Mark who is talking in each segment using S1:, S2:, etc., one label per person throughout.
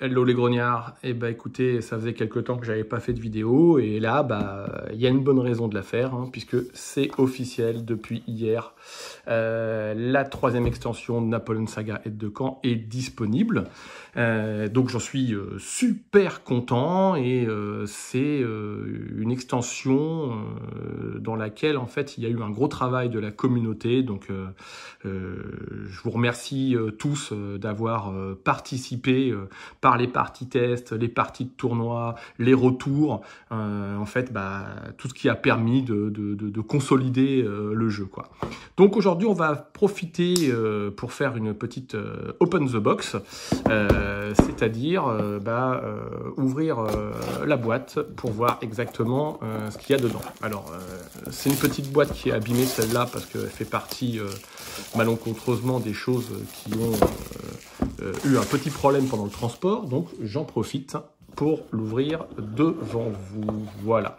S1: Hello les grognards, et eh bah ben, écoutez, ça faisait quelques temps que j'avais pas fait de vidéo, et là, bah, il y a une bonne raison de la faire, hein, puisque c'est officiel depuis hier. Euh, la troisième extension de Napoleon Saga et de Camp est disponible. Euh, donc j'en suis euh, super content, et c'est une extension dans laquelle, en fait, il y a eu un gros travail de la communauté, donc je vous remercie tous d'avoir participé, les parties tests, les parties de tournoi, les retours, euh, en fait, bah, tout ce qui a permis de, consolider euh, le jeu. Quoi. Donc aujourd'hui, on va profiter euh, pour faire une petite open the box, c'est-à-dire bah, ouvrir la boîte pour voir exactement ce qu'il y a dedans. Alors, c'est une petite boîte qui est abîmée celle-là parce qu'elle fait partie malencontreusement des choses qui ont euh, eu un petit problème pendant le transport, donc j'en profite pour l'ouvrir devant vous. Voilà.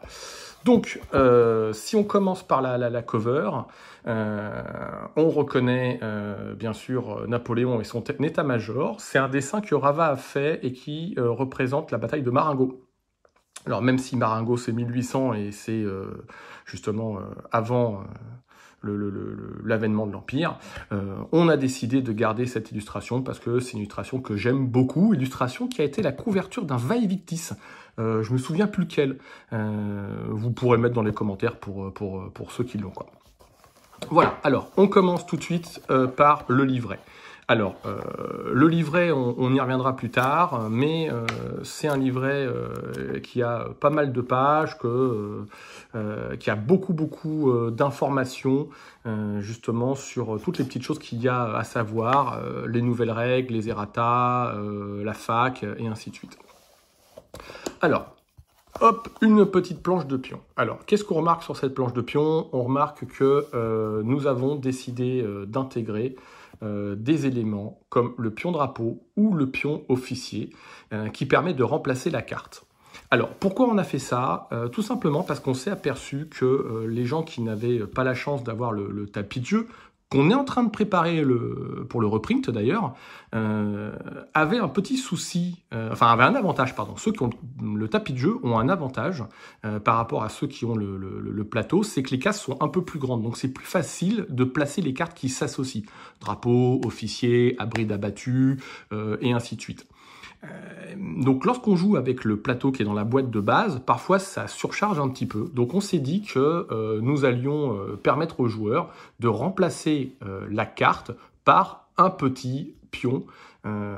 S1: Donc, euh, si on commence par la, la, cover, euh, on reconnaît bien sûr Napoléon et son état-major. C'est un dessin que Rava a fait et qui représente la bataille de Marengo. Alors, même si Marengo c'est 1800 et c'est justement avant l'avènement de l'Empire. Euh, on a décidé de garder cette illustration parce que c'est une illustration que j'aime beaucoup, illustration qui a été la couverture d'un Vaivictis, victis. Euh, je me souviens plus lequel. Euh, vous pourrez mettre dans les commentaires pour, pour ceux qui l'ont. Voilà, alors on commence tout de suite par le livret. Alors, euh, le livret, on, y reviendra plus tard, mais euh, c'est un livret euh, qui a pas mal de pages, qui a beaucoup, beaucoup d'informations, justement, sur toutes les petites choses qu'il y a à savoir, les nouvelles règles, les errata, la fac, et ainsi de suite. Alors, Hop, une petite planche de pion. Alors, qu'est-ce qu'on remarque sur cette planche de pion On remarque que nous avons décidé d'intégrer euh, des éléments comme le pion drapeau ou le pion officier euh, qui permet de remplacer la carte. Alors pourquoi on a fait ça euh, Tout simplement parce qu'on s'est aperçu que les gens qui n'avaient pas la chance d'avoir le, tapis de jeu, qu'on est en train de préparer le, pour le reprint d'ailleurs, euh, avait un petit souci, euh, enfin avait un avantage, pardon. Ceux qui ont le tapis de jeu ont un avantage euh, par rapport à ceux qui ont le, le plateau, c'est que les cases sont un peu plus grandes, donc c'est plus facile de placer les cartes qui s'associent. Drapeau, officier, abri d'abattu, et ainsi de suite. Euh, donc lorsqu'on joue avec le plateau qui est dans la boîte de base, parfois ça surcharge un petit peu. Donc on s'est dit que euh, nous allions euh, permettre aux joueurs de remplacer la carte par un petit euh,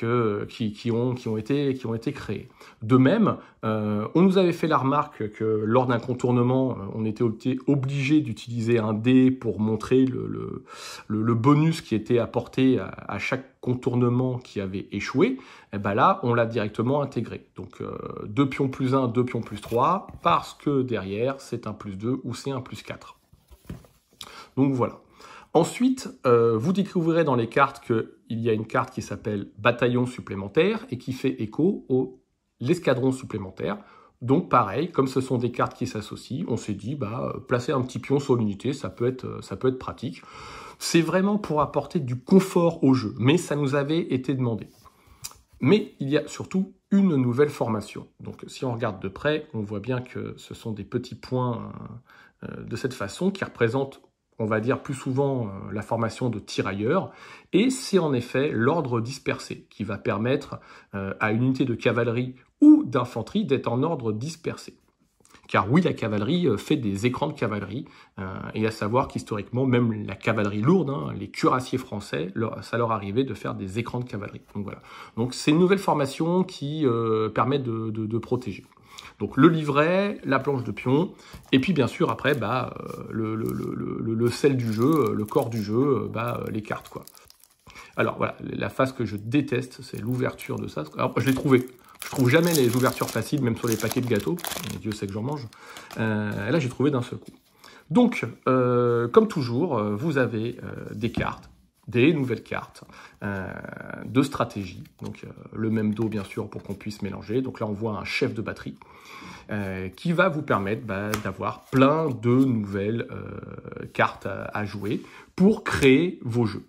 S1: que, qui, ont, qui, ont été, qui ont été créés. De même, euh, on nous avait fait la remarque que lors d'un contournement, euh, on était obligé d'utiliser un dé pour montrer le, bonus qui était apporté à, chaque contournement qui avait échoué, et eh ben là, on l'a directement intégré. Donc, euh, 2 pions plus 1, 2 pions plus 3, parce que derrière, c'est un plus 2 ou c'est un plus 4. Donc voilà. Ensuite, euh, vous découvrirez dans les cartes qu'il y a une carte qui s'appelle Bataillon supplémentaire et qui fait écho au l'escadron supplémentaire. Donc pareil, comme ce sont des cartes qui s'associent, on s'est dit bah euh, placer un petit pion sur l'unité, ça peut être euh, ça peut être pratique. C'est vraiment pour apporter du confort au jeu, mais ça nous avait été demandé. Mais il y a surtout une nouvelle formation. Donc si on regarde de près, on voit bien que ce sont des petits points de cette façon qui représentent on va dire plus souvent euh, la formation de tirailleurs, et c'est en effet l'ordre dispersé qui va permettre euh, à une unité de cavalerie ou d'infanterie d'être en ordre dispersé. Car oui, la cavalerie euh, fait des écrans de cavalerie, et à savoir qu'historiquement, même la cavalerie lourde, hein, les cuirassiers français, ça leur arrivait de faire des écrans de cavalerie. Donc voilà. Donc c'est une nouvelle formation qui permet de protéger. Donc le livret, la planche de pion, et puis bien sûr après bah, euh, le, sel du jeu, euh, le corps du jeu, euh, bah, les cartes quoi. Alors voilà, la phase que je déteste, c'est l'ouverture de ça. Alors je l'ai trouvé. Je trouve jamais les ouvertures faciles, même sur les paquets de gâteaux. Dieu sait que j'en mange. là, j'ai trouvé d'un seul coup. Donc, comme toujours, vous avez des cartes des nouvelles cartes euh, de stratégie. Donc euh, le même dos bien sûr pour qu'on puisse mélanger. Donc là on voit un chef de batterie euh, qui va vous permettre bah, d'avoir plein de nouvelles cartes à, jouer pour créer vos jeux.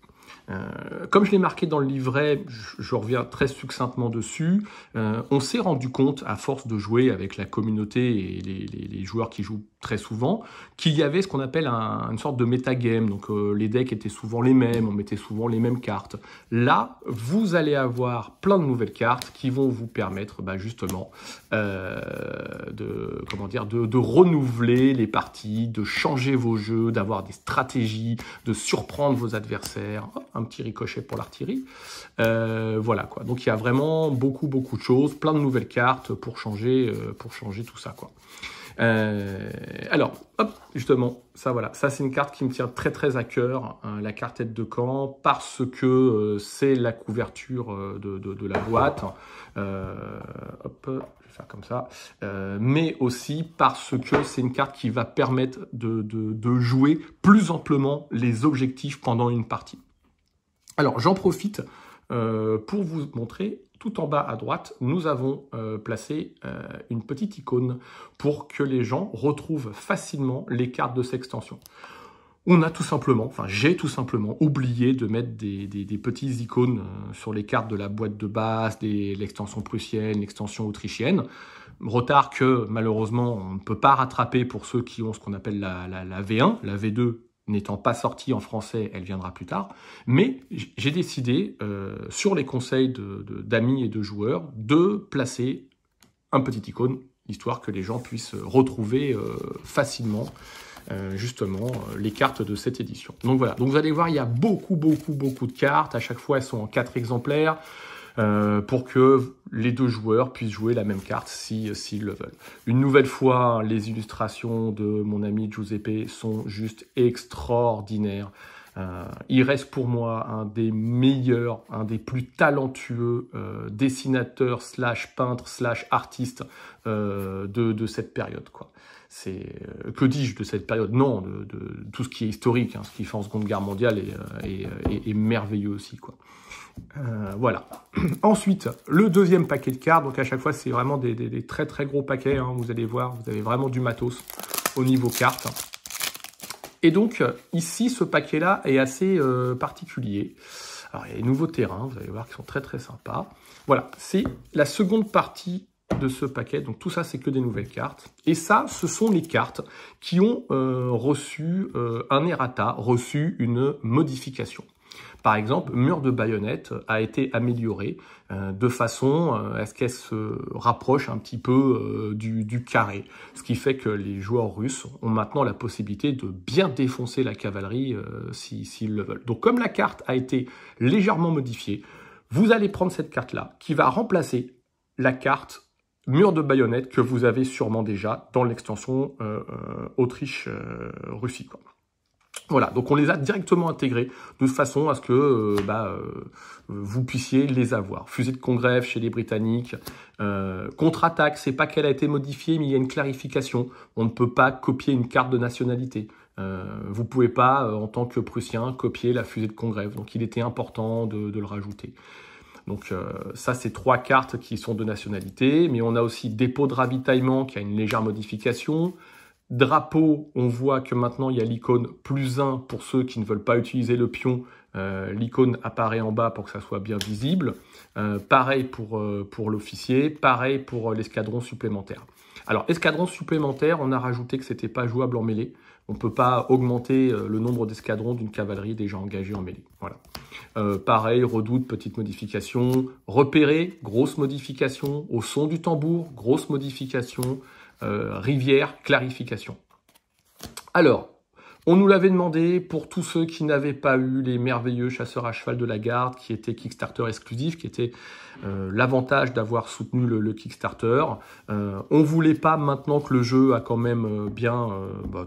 S1: Euh, comme je l'ai marqué dans le livret, je, reviens très succinctement dessus, euh, on s'est rendu compte, à force de jouer avec la communauté et les, joueurs qui jouent très souvent, qu'il y avait ce qu'on appelle une sorte de metagame. Donc euh, les decks étaient souvent les mêmes, on mettait souvent les mêmes cartes. Là, vous allez avoir plein de nouvelles cartes qui vont vous permettre bah, justement de, comment dire, de, renouveler les parties, de changer vos jeux, d'avoir des stratégies, de surprendre vos adversaires un petit ricochet pour l'artillerie. Euh, voilà quoi. Donc il y a vraiment beaucoup beaucoup de choses, plein de nouvelles cartes pour changer, euh, pour changer tout ça quoi. Euh, alors, hop, justement, ça voilà, ça c'est une carte qui me tient très très à cœur, hein, la carte tête de camp, parce que c'est la couverture de, la boîte. hop, faire comme ça, mais aussi parce que c'est une carte qui va permettre de, jouer plus amplement les objectifs pendant une partie. Alors j'en profite euh, pour vous montrer tout en bas à droite, nous avons euh, placé euh, une petite icône pour que les gens retrouvent facilement les cartes de cette extension. On a tout simplement, enfin j'ai tout simplement oublié de mettre des, petites icônes sur les cartes de la boîte de base, l'extension prussienne, l'extension autrichienne. Retard que malheureusement on ne peut pas rattraper pour ceux qui ont ce qu'on appelle la V1. La V2 n'étant pas sortie en français, elle viendra plus tard. Mais j'ai décidé, euh, sur les conseils d'amis et de joueurs, de placer un petit icône, histoire que les gens puissent retrouver euh, facilement. Euh, justement les cartes de cette édition. Donc voilà, donc vous allez voir, il y a beaucoup, beaucoup, beaucoup de cartes. À chaque fois, elles sont en quatre exemplaires. Euh, pour que les deux joueurs puissent jouer la même carte si, euh, s'ils le veulent. Une nouvelle fois, les illustrations de mon ami Giuseppe sont juste extraordinaires. Euh, il reste pour moi un des meilleurs, un des plus talentueux euh, dessinateurs slash peintres slash artistes euh, de, cette période. Quoi. C'est, que dis-je de cette période Non, de, tout ce qui est historique, hein, ce qui fait en Seconde Guerre mondiale est, merveilleux aussi. Quoi. voilà. Ensuite, le deuxième paquet de cartes. Donc à chaque fois, c'est vraiment des, très très gros paquets. Hein, vous allez voir, vous avez vraiment du matos au niveau cartes. Et donc, ici, ce paquet-là est assez euh, particulier. Alors, il y a les nouveaux terrains, vous allez voir, qui sont très très sympas. Voilà, c'est la seconde partie de ce paquet. Donc, tout ça, c'est que des nouvelles cartes. Et ça, ce sont les cartes qui ont euh, reçu euh, un errata, reçu une modification. Par exemple, Mur de baïonnette a été amélioré euh, de façon euh, à ce qu'elle se rapproche un petit peu euh, du, carré, ce qui fait que les joueurs russes ont maintenant la possibilité de bien défoncer la cavalerie s'ils le veulent. Donc comme la carte a été légèrement modifiée, vous allez prendre cette carte-là qui va remplacer la carte mur de baïonnette que vous avez sûrement déjà dans l'extension Autriche-Russie. Voilà, donc on les a directement intégrés de façon à ce que euh, bah, euh, vous puissiez les avoir. Fusée de congrès chez les Britanniques, euh, contre-attaque, c'est pas qu'elle a été modifiée, mais il y a une clarification. On ne peut pas copier une carte de nationalité. vous pouvez pas, en tant que Prussien, copier la fusée de congrès. Donc il était important de, le rajouter. Donc ça, c'est trois cartes qui sont de nationalité, mais on a aussi dépôt de ravitaillement qui a une légère modification, Drapeau, on voit que maintenant il y a l'icône plus 1 pour ceux qui ne veulent pas utiliser le pion. Euh, l'icône apparaît en bas pour que ça soit bien visible. Euh, pareil euh, pour, l'officier, pareil pour l'escadron supplémentaire. Alors, escadron supplémentaire, on a rajouté que ce n'était pas jouable en mêlée. On ne peut pas augmenter le nombre d'escadrons d'une cavalerie déjà engagée en mêlée. Voilà. pareil, redoute, petite modification. Repérer, grosse modification. Au son du tambour, grosse modification. Euh, rivière clarification. Alors, on nous l'avait demandé pour tous ceux qui n'avaient pas eu les merveilleux chasseurs à cheval de la garde, qui étaient Kickstarter exclusifs, qui était euh, l'avantage d'avoir soutenu le, Kickstarter. Euh, on voulait pas maintenant que le jeu a quand même bien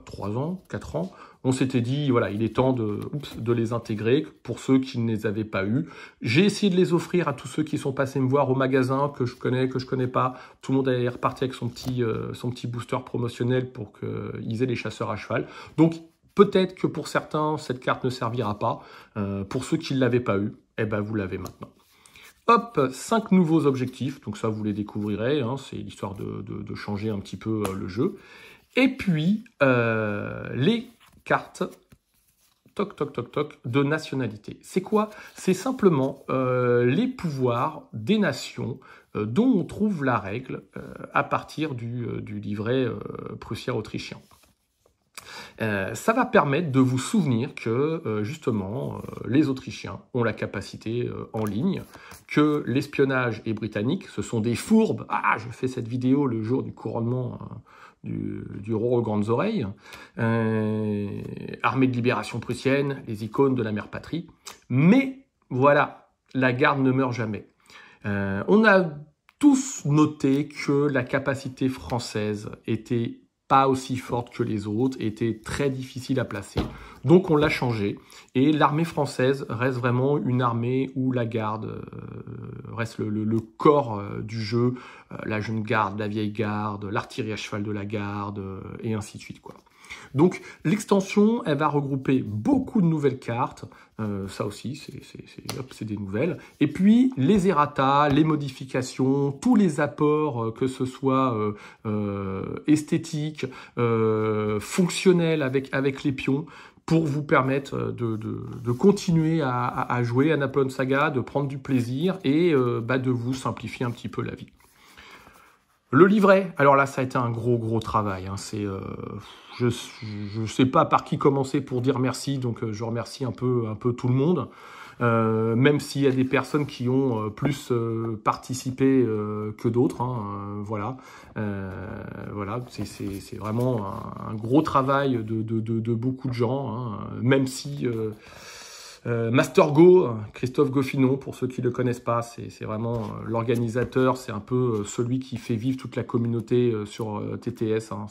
S1: 3 bah, ans, 4 ans on s'était dit, voilà, il est temps de, de les intégrer pour ceux qui ne les avaient pas eus. J'ai essayé de les offrir à tous ceux qui sont passés me voir au magasin, que je connais, que je ne connais pas. Tout le monde est reparti avec son petit, euh, son petit booster promotionnel pour qu'ils euh, aient les chasseurs à cheval. Donc, peut-être que pour certains, cette carte ne servira pas. Euh, pour ceux qui ne l'avaient pas eu, eh ben, vous l'avez maintenant. Hop, cinq nouveaux objectifs, donc ça vous les découvrirez, hein. c'est l'histoire de, changer un petit peu le jeu. Et puis, les carte toc toc toc toc de nationalité. C'est quoi C'est simplement euh, les pouvoirs des nations euh, dont on trouve la règle euh, à partir du, du livret prussien-autrichien. Euh, ça va permettre de vous souvenir que euh, justement euh, les Autrichiens ont la capacité en ligne, que l'espionnage est britannique, ce sont des fourbes. Ah, je fais cette vidéo le jour du couronnement. Hein, du, du, roi aux grandes oreilles, armée de libération prussienne, les icônes de la mère patrie. Mais voilà, la garde ne meurt jamais. on a tous noté que la capacité française était pas aussi forte que les autres, était très difficile à placer. Donc on l'a changé. Et l'armée française reste vraiment une armée où la garde euh, reste le, le, corps euh, du jeu, euh, la jeune garde, la vieille garde, l'artillerie à cheval de la garde, et ainsi de suite. Quoi. Donc l'extension, elle va regrouper beaucoup de nouvelles cartes, euh, ça aussi, c'est des nouvelles, et puis les errata, les modifications, tous les apports, euh, que ce soit euh, euh esthétique, fonctionnel avec, les pions, pour vous permettre de, continuer à, jouer à Napoleon Saga, de prendre du plaisir et bah, de vous simplifier un petit peu la vie. Le livret, alors là, ça a été un gros, gros travail. Hein. C'est, euh, je ne sais pas par qui commencer pour dire merci, donc euh, je remercie un peu, un peu tout le monde. Euh, même s'il y a des personnes qui ont plus participé que d'autres. Hein, voilà, voilà c'est vraiment un, gros travail de, beaucoup de gens, hein. même si euh, Master Go, Christophe Goffinon, pour ceux qui ne le connaissent pas, c'est vraiment euh, l'organisateur, c'est un peu euh, celui qui fait vivre toute la communauté sur TTS. Hein.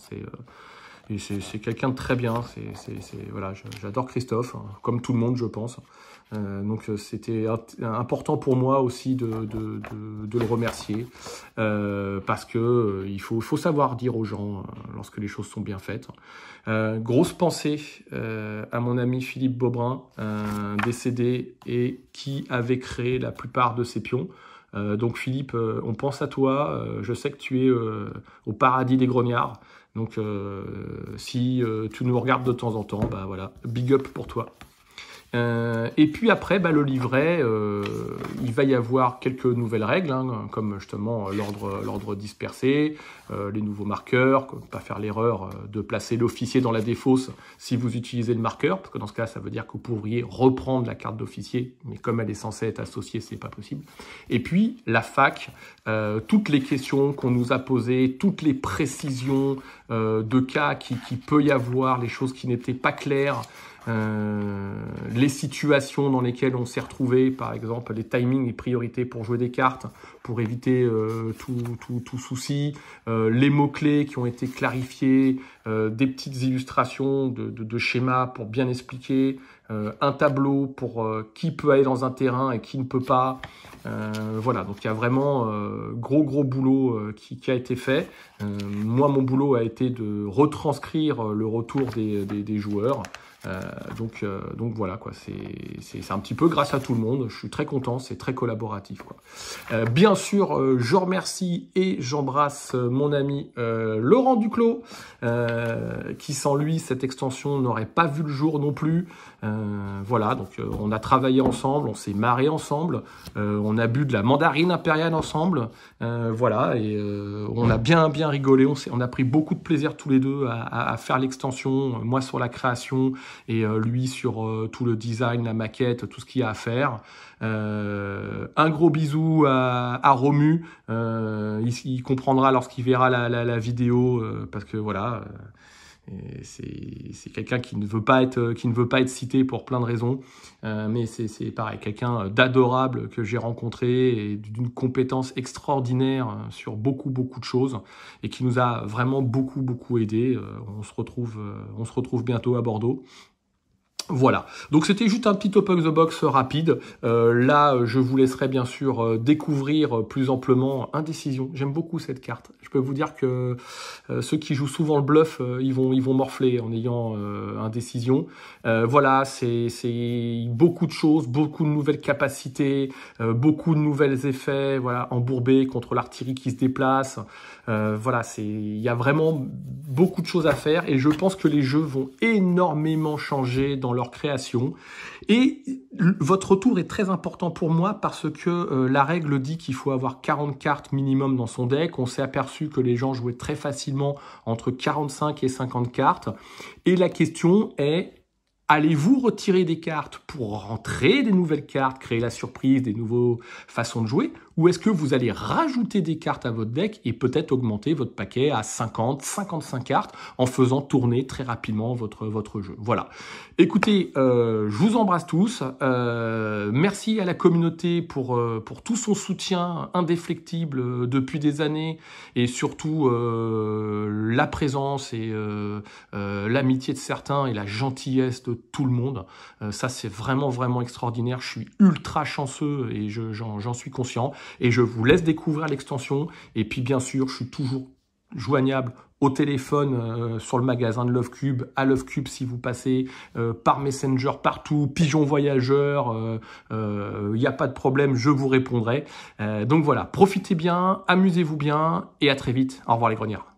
S1: c'est quelqu'un de très bien. voilà, j'adore Christophe, hein, comme tout le monde, je pense. Euh, donc euh, c'était important pour moi aussi de, le remercier euh, parce que il faut, savoir dire aux gens lorsque les choses sont bien faites. grosse pensée à mon ami Philippe Bobrin décédé et qui avait créé la plupart de ses pions. donc Philippe, on pense à toi. je sais que tu es au paradis des grognards. Donc si tu nous regardes de temps en temps, bah voilà, big up pour toi. Euh, et puis après, bah, le livret, euh, il va y avoir quelques nouvelles règles, hein, comme justement euh, l'ordre dispersé, les nouveaux marqueurs, ne pas faire l'erreur de placer l'officier dans la défausse si vous utilisez le marqueur, parce que dans ce cas, ça veut dire que vous pourriez reprendre la carte d'officier, mais comme elle est censée être associée, ce c'est pas possible. Et puis la fac, toutes les questions qu'on nous a posées, toutes les précisions de cas qui, qui peut y avoir, les choses qui n'étaient pas claires. Euh, les situations dans lesquelles on s'est retrouvé, par exemple les timings les priorités pour jouer des cartes, pour éviter euh, tout, souci, euh, les mots-clés qui ont été clarifiés, des petites illustrations de, schémas pour bien expliquer, un tableau pour qui peut aller dans un terrain et qui ne peut pas. voilà, donc il y a vraiment gros gros boulot qui, qui, a été fait. moi, mon boulot a été de retranscrire le retour des joueurs. Euh, donc, euh, donc voilà, quoi. C'est un petit peu grâce à tout le monde. Je suis très content, c'est très collaboratif. Quoi. Euh, bien sûr, je remercie et j'embrasse mon ami Laurent Duclos, qui sans lui, cette extension n'aurait pas vu le jour non plus. voilà, donc on a travaillé ensemble, on s'est marré ensemble, on a bu de la mandarine impériale ensemble. voilà, et on a bien bien rigolé, on, on a pris beaucoup de plaisir tous les deux à faire l'extension, moi sur la création, et euh, lui sur euh, tout le design, la maquette, tout ce qu'il y a à faire. Euh, un gros bisou à, Romu, il, comprendra lorsqu'il verra la, la, la vidéo, parce que voilà... C'est quelqu'un qui ne veut pas être qui ne veut pas être cité pour plein de raisons, euh, mais c'est pareil, quelqu'un euh, d'adorable que j'ai rencontré et d'une compétence extraordinaire euh, sur beaucoup beaucoup de choses et qui nous a vraiment beaucoup beaucoup aidé. On se retrouve on se retrouve bientôt à Bordeaux voilà, donc c'était juste un petit open the box rapide. Euh, là, je vous laisserai bien sûr euh, découvrir euh, plus amplement Indécision. J'aime beaucoup cette carte. Je peux vous dire que ceux qui jouent souvent le bluff, ils, vont, ils vont morfler en ayant Indécision. voilà, c'est beaucoup de choses, beaucoup de nouvelles capacités, beaucoup de nouvelles effets. Voilà, embourbé contre l'artillerie qui se déplace. voilà, c'est il y a vraiment beaucoup de choses à faire et je pense que les jeux vont énormément changer dans leur création. Et votre retour est très important pour moi parce que euh, la règle dit qu'il faut avoir 40 cartes minimum dans son deck. On s'est aperçu que les gens jouaient très facilement entre 45 et 50 cartes. Et la question est, Allez-vous retirer des cartes pour rentrer des nouvelles cartes, créer la surprise, des nouveaux façons de jouer Ou est-ce que vous allez rajouter des cartes à votre deck et peut-être augmenter votre paquet à 50, 55 cartes en faisant tourner très rapidement votre, votre jeu Voilà. Écoutez, euh, je vous embrasse tous. Euh, merci à la communauté pour, euh, pour tout son soutien indéflectible depuis des années et surtout la présence et l'amitié de certains et la gentillesse de tout le monde. Euh, ça, c'est vraiment, vraiment extraordinaire. Je suis ultra chanceux et j'en suis conscient. Et je vous laisse découvrir l'extension. Et puis, bien sûr, je suis toujours joignable au téléphone euh, sur le magasin de Love Cube, à Love Cube si vous passez, euh, par Messenger partout, Pigeon Voyageur, il n'y a pas de problème, je vous répondrai. donc voilà, profitez bien, amusez-vous bien et à très vite. Au revoir les grenières